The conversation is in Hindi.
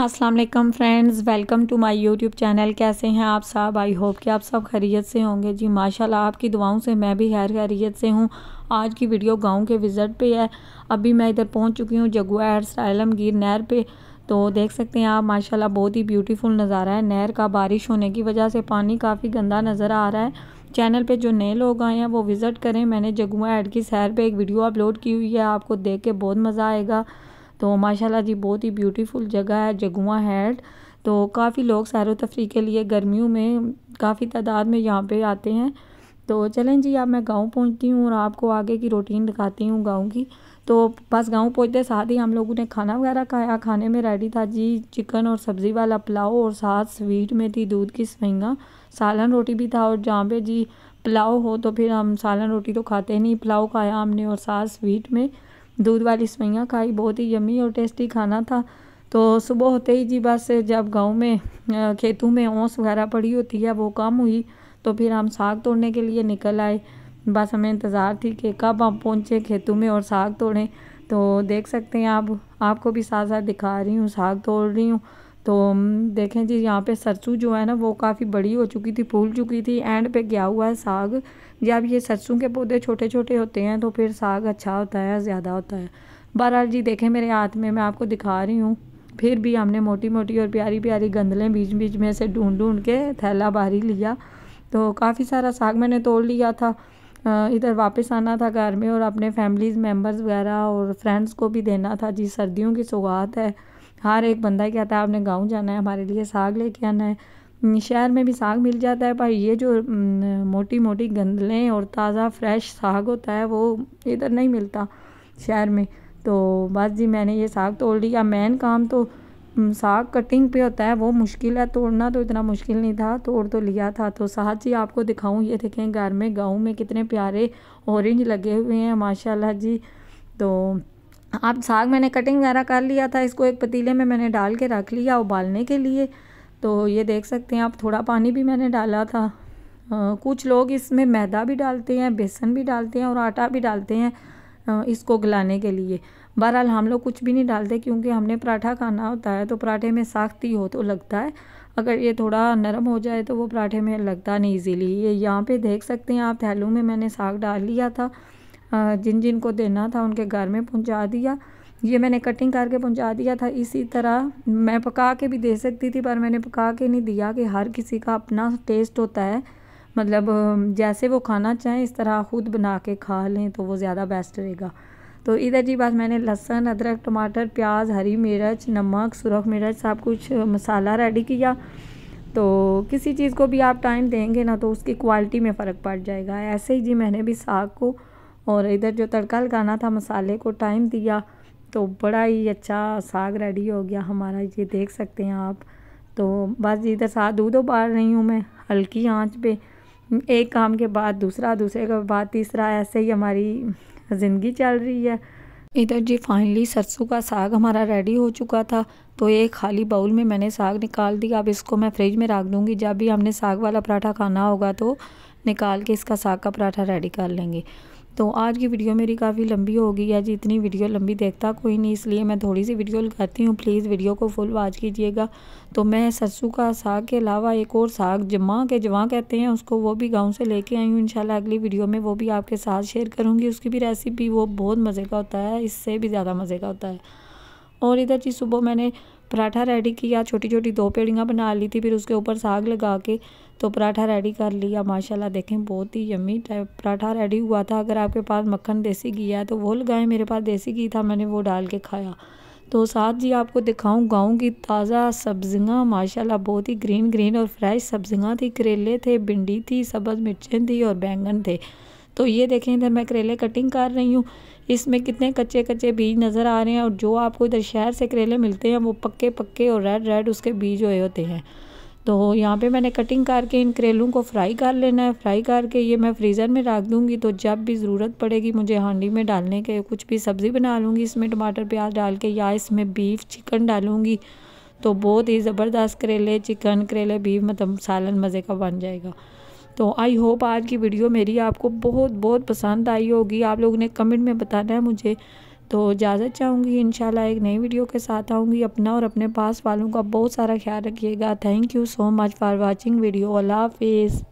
अस्सलाम वालेकुम friends welcome to my YouTube channel कैसे हैं आप सब आई होप कि आप सब खैरियत से होंगे जी माशाल्लाह आपकी दुआओं से मैं भी खैर खैरियत से हूँ आज की वीडियो गांव के विज़िट पे है अभी मैं इधर पहुँच चुकी हूँ जगुआर सालमगीर नहर पे तो देख सकते हैं आप माशाल्लाह बहुत ही ब्यूटीफुल नज़ारा है नहर का बारिश होने की वजह से पानी काफ़ी गंदा नज़र आ रहा है चैनल पे जो नए लोग आए हैं वो विज़िट करें मैंने जगुआ एड की सैर पे एक वीडियो अपलोड की हुई है आपको देख के बहुत मज़ा आएगा तो माशाल्लाह जी बहुत ही ब्यूटीफुल जगह है जगुआ हैड तो काफ़ी लोग सैर तफरी के लिए गर्मियों में काफ़ी तादाद में यहाँ पे आते हैं तो चलें जी अब मैं गांव पहुँचती हूँ और आपको आगे की रूटीन दिखाती हूँ गांव की तो बस गांव पहुँचते साथ ही हम लोगों ने खाना वगैरह खाया खाने में रेडी था जी चिकन और सब्ज़ी वाला पुलाव और साथ स्वीट में थी दूध की सवैंगा सालन रोटी भी था और जहाँ पे जी पुलाव हो तो फिर हम सालन रोटी तो खाते नहीं पुलाव खाया हमने और साथ स्वीट में दूध वाली सवैयाँ खाई बहुत ही यमी और टेस्टी खाना था तो सुबह होते ही जी बस जब गांव में खेतों में ओस वगैरह पड़ी होती है वो कम हुई तो फिर हम साग तोड़ने के लिए निकल आए बस हमें इंतज़ार थी कि कब हम पहुँचे खेतों में और साग तोड़ें तो देख सकते हैं आप आपको भी साथ साथ दिखा रही हूँ साग तोड़ रही हूँ तो देखें जी यहाँ पे सरसों जो है ना वो काफ़ी बड़ी हो चुकी थी फूल चुकी थी एंड पे गया हुआ है साग जब ये सरसों के पौधे छोटे छोटे होते हैं तो फिर साग अच्छा होता है ज़्यादा होता है बहरहाल जी देखें मेरे हाथ में मैं आपको दिखा रही हूँ फिर भी हमने मोटी मोटी और प्यारी प्यारी गंदलें बीच बीच में से ढूंढ ढूंढ के थैला बारी लिया तो काफ़ी सारा साग मैंने तोड़ लिया था इधर वापस आना था घर में और अपने फैमिलीज़ मेम्बर्स वगैरह और फ्रेंड्स को भी देना था जी सर्दियों की सौगात है हर एक बंदा कहता है आपने गाँव जाना है हमारे लिए साग लेके आना है हम्म, शहर में भी साग मिल जाता है पर ये जो हम्म, मोटी मोटी गंदलें और ताज़ा फ्रेश साग होता है वो इधर नहीं मिलता शहर में तो बस जी मैंने ये साग तोड़ लिया मेन काम तो हम्म, साग कटिंग पे होता है वो मुश्किल है तोड़ना तो इतना मुश्किल नहीं था तोड़ तो लिया था तो साथ ही आपको दिखाऊं ये देखें घर में गाँव में कितने प्यारे ऑरेंज लगे हुए हैं माशाल्लाह जी तो आप साग मैंने कटिंग वगैरह कर लिया था इसको एक पतीले में मैंने डाल के रख लिया उबालने के लिए तो ये देख सकते हैं आप थोड़ा पानी भी मैंने डाला था आ, कुछ लोग इसमें मैदा भी डालते हैं बेसन भी डालते हैं और आटा भी डालते हैं आ, इसको गलाने के लिए बहरहाल हम लोग कुछ भी नहीं डालते क्योंकि हमने पराठा खाना होता है तो पराठे में साख्ती हो तो लगता है अगर ये थोड़ा नरम हो जाए तो वो पराठे में लगता नहीं इजीली ये यहाँ पे देख सकते हैं आप थैलू में मैंने साग डाल लिया था जिन जिन को देना था उनके घर में पहुंचा दिया ये मैंने कटिंग करके पहुंचा दिया था इसी तरह मैं पका के भी दे सकती थी पर मैंने पका के नहीं दिया कि हर किसी का अपना टेस्ट होता है मतलब जैसे वो खाना चाहें इस तरह खुद बना के खा लें तो वो ज़्यादा बेस्ट रहेगा तो इधर जी बस मैंने लहसुन अदरक टमाटर प्याज हरी मिर्च नमक सुरख मिर्च सब कुछ मसाला रेडी किया तो किसी चीज़ को भी आप टाइम देंगे ना तो उसकी क्वालिटी में फ़र्क पड़ जाएगा ऐसे ही जी मैंने भी साग को और इधर जो तड़का लगाना था मसाले को टाइम दिया तो बड़ा ही अच्छा साग रेडी हो गया हमारा ये देख सकते हैं आप तो बस इधर साथ दूध उबाल रही हूँ मैं हल्की आंच पे एक काम के बाद दूसरा दूसरे के बाद तीसरा ऐसे ही हमारी ज़िंदगी चल रही है इधर जी फाइनली सरसों का साग हमारा रेडी हो चुका था तो एक खाली बाउल में मैंने साग निकाल दिया अब इसको मैं फ्रिज में रख दूँगी जब भी हमने साग वाला पराठा खाना होगा तो निकाल के इसका साग का पराठा रेडी कर लेंगे तो आज की वीडियो मेरी काफ़ी लंबी होगी या जी इतनी वीडियो लंबी देखता कोई नहीं इसलिए मैं थोड़ी सी वीडियो लगाती हूँ प्लीज़ वीडियो को फुल वाच कीजिएगा तो मैं सरसों का साग के अलावा एक और साग जमा के जमा कहते हैं उसको वो भी गाँव से लेके आई हूँ इंशाल्लाह अगली वीडियो में वो भी आपके साथ शेयर करूँगी उसकी भी रेसिपी वो बहुत मज़े का होता है इससे भी ज़्यादा मज़े का होता है और इधर जी सुबह मैंने पराठा रेडी किया छोटी छोटी दो पेड़ियाँ बना ली थी फिर उसके ऊपर साग लगा के तो पराठा रेडी कर लिया माशाल्लाह देखें बहुत ही यमी टाइप पराठा रेडी हुआ था अगर आपके पास मक्खन देसी घी है तो वो लगाएं मेरे पास देसी घी था मैंने वो डाल के खाया तो साथ ही आपको दिखाऊं गाँव की ताज़ा सब्जियाँ माशाल्लाह बहुत ही ग्रीन ग्रीन और फ्रेश सब्जियाँ थी करेले थे भिंडी थी सब्ज़ मिर्चें थी और बैंगन थे तो ये देखें इधर मैं करेले कटिंग कर रही हूँ इसमें कितने कच्चे कच्चे बीज नज़र आ रहे हैं और जो आपको इधर शहर से करेले मिलते हैं वो पक्के पक्के और रेड रेड उसके बीज हुए होते हैं तो यहाँ पे मैंने कटिंग करके इन करेलों को फ्राई कर लेना है फ्राई करके ये मैं फ्रीज़र में रख दूँगी तो जब भी ज़रूरत पड़ेगी मुझे हांडी में डालने के कुछ भी सब्ज़ी बना लूँगी इसमें टमाटर प्याज डाल के या इसमें बीफ चिकन डालूँगी तो बहुत ही ज़बरदस्त करेले चिकन करेले बीफ मतलब सालन मज़े का बन जाएगा तो आई होप आज की वीडियो मेरी आपको बहुत बहुत पसंद आई होगी आप लोगों ने कमेंट में बताना है मुझे तो इजाज़त चाहूँगी इन एक नई वीडियो के साथ आऊँगी अपना और अपने पास वालों का बहुत सारा ख्याल रखिएगा thank you so much for watching video अल्लाह हाफिज़